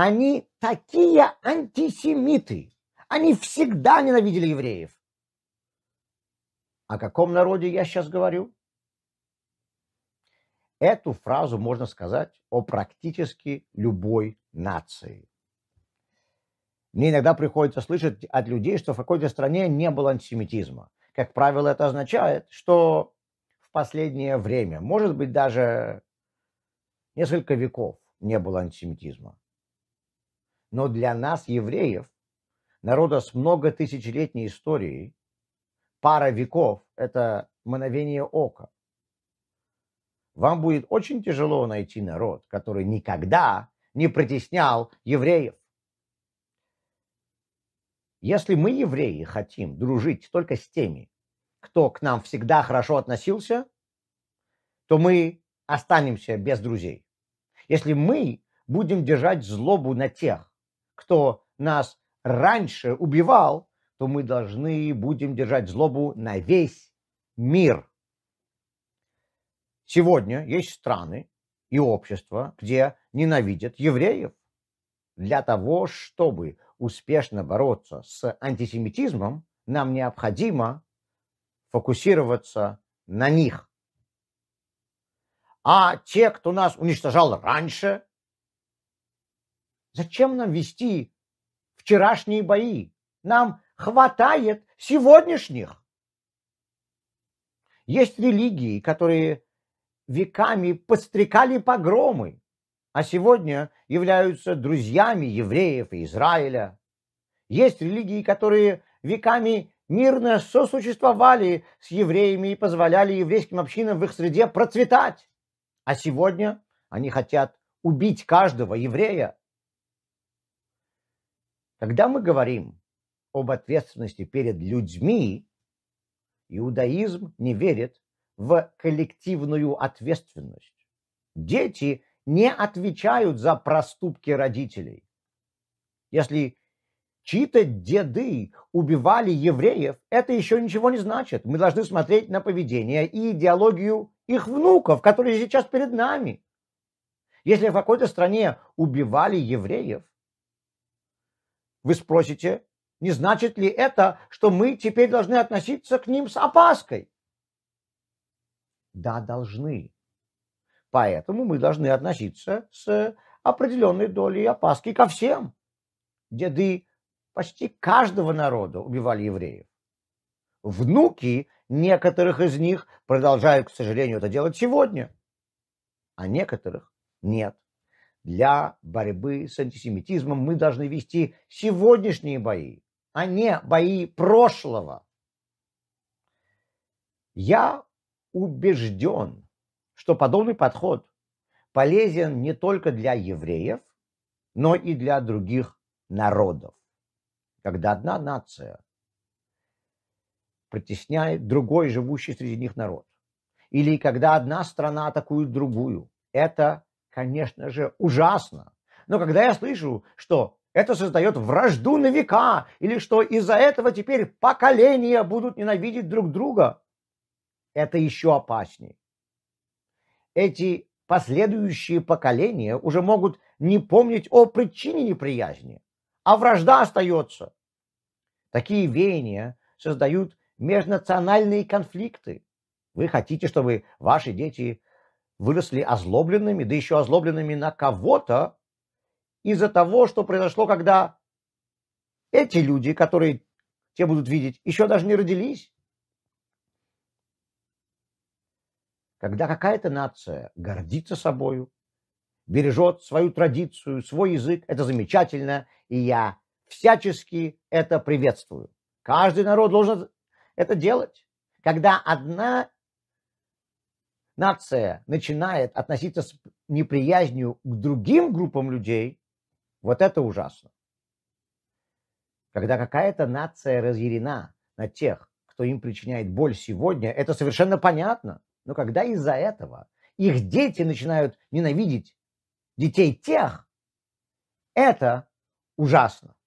Они такие антисемиты. Они всегда ненавидели евреев. О каком народе я сейчас говорю? Эту фразу можно сказать о практически любой нации. Мне иногда приходится слышать от людей, что в какой-то стране не было антисемитизма. Как правило, это означает, что в последнее время, может быть, даже несколько веков не было антисемитизма. Но для нас, евреев, народа с многотысячелетней историей, пара веков – это мановение ока. Вам будет очень тяжело найти народ, который никогда не притеснял евреев. Если мы, евреи, хотим дружить только с теми, кто к нам всегда хорошо относился, то мы останемся без друзей. Если мы будем держать злобу на тех, кто нас раньше убивал, то мы должны будем держать злобу на весь мир. Сегодня есть страны и общества, где ненавидят евреев. Для того, чтобы успешно бороться с антисемитизмом, нам необходимо фокусироваться на них. А те, кто нас уничтожал раньше, Зачем нам вести вчерашние бои? Нам хватает сегодняшних. Есть религии, которые веками подстрекали погромы, а сегодня являются друзьями евреев и Израиля. Есть религии, которые веками мирно сосуществовали с евреями и позволяли еврейским общинам в их среде процветать. А сегодня они хотят убить каждого еврея. Когда мы говорим об ответственности перед людьми, иудаизм не верит в коллективную ответственность. Дети не отвечают за проступки родителей. Если чьи-то деды убивали евреев, это еще ничего не значит. Мы должны смотреть на поведение и идеологию их внуков, которые сейчас перед нами. Если в какой-то стране убивали евреев, вы спросите, не значит ли это, что мы теперь должны относиться к ним с опаской? Да, должны. Поэтому мы должны относиться с определенной долей опаски ко всем. Деды почти каждого народа убивали евреев. Внуки некоторых из них продолжают, к сожалению, это делать сегодня, а некоторых нет для борьбы с антисемитизмом мы должны вести сегодняшние бои, а не бои прошлого. Я убежден, что подобный подход полезен не только для евреев, но и для других народов. Когда одна нация притесняет другой живущий среди них народ, или когда одна страна атакует другую, это конечно же, ужасно. Но когда я слышу, что это создает вражду на века, или что из-за этого теперь поколения будут ненавидеть друг друга, это еще опаснее. Эти последующие поколения уже могут не помнить о причине неприязни, а вражда остается. Такие веяния создают межнациональные конфликты. Вы хотите, чтобы ваши дети выросли озлобленными, да еще озлобленными на кого-то из-за того, что произошло, когда эти люди, которые те будут видеть, еще даже не родились. Когда какая-то нация гордится собою, бережет свою традицию, свой язык, это замечательно, и я всячески это приветствую. Каждый народ должен это делать. Когда одна нация начинает относиться с неприязнью к другим группам людей, вот это ужасно. Когда какая-то нация разъярена на тех, кто им причиняет боль сегодня, это совершенно понятно. Но когда из-за этого их дети начинают ненавидеть детей тех, это ужасно.